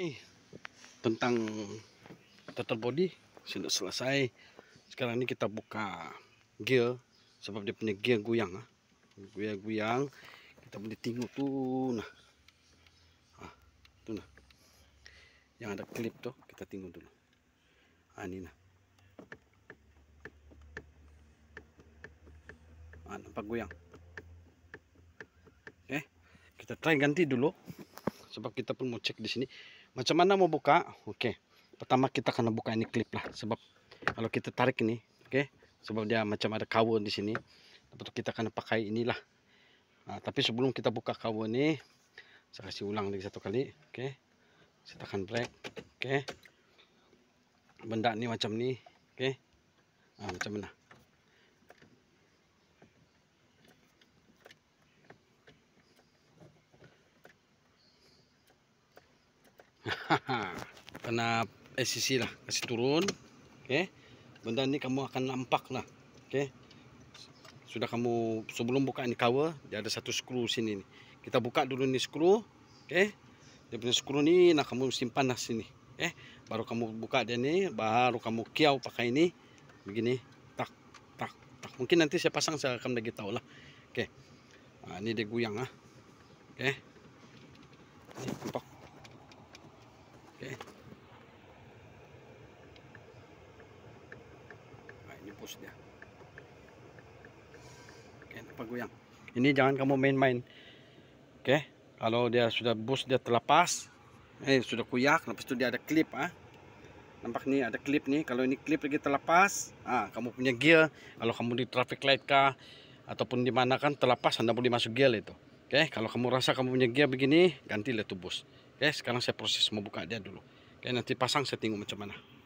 ni tentang total body sudah selesai sekarang ni kita buka gear sebab dia punya gear goyang ah gear goyang kita boleh tengok tu nah ah tu nah yang ada klip tu kita tengok dulu ah ni nah ah nampak goyang eh okay. kita try ganti dulu sebab kita pun mau cek di sini macam mana mau buka oke pertama kita kena buka ini klip lah sebab kalau kita tarik ini oke sebab dia macam ada kawan di sini betul kita kena pakai inilah nah, tapi sebelum kita buka kawan ini saya kasih ulang lagi satu kali oke kita akan break oke benda ini macam ni oke nah, macam mana kena eh, SCC lah kasih turun okay. benda ni kamu akan nampak lah okay. sudah kamu sebelum buka ni cover dia ada satu skru sini ni. kita buka dulu ni skru okay. dia punya skru ni nak kamu simpan lah sini okay. Eh. baru kamu buka dia ni baru kamu kiau pakai ini begini tak tak tak mungkin nanti saya pasang saya akan lagi tahu lah okay. ha, ah, ni dia goyang lah okay. ni nampak Oke. Nah, ini dia, Oke, apa goyang. Ini jangan kamu main-main. Oke, kalau dia sudah bus dia terlepas, eh sudah kuyak, lepas itu dia ada klip ah. Nampak nih ada klip nih. Kalau ini klip lagi terlepas, ah kamu punya gear. Kalau kamu di traffic light kah ataupun di mana kan terlepas Anda boleh masuk gear itu. Oke, kalau kamu rasa kamu punya gear begini, ganti lah tuh bus. Okay, eh, sekarang saya proses membuka dia dulu. Okay, nanti pasang saya tengok macam mana.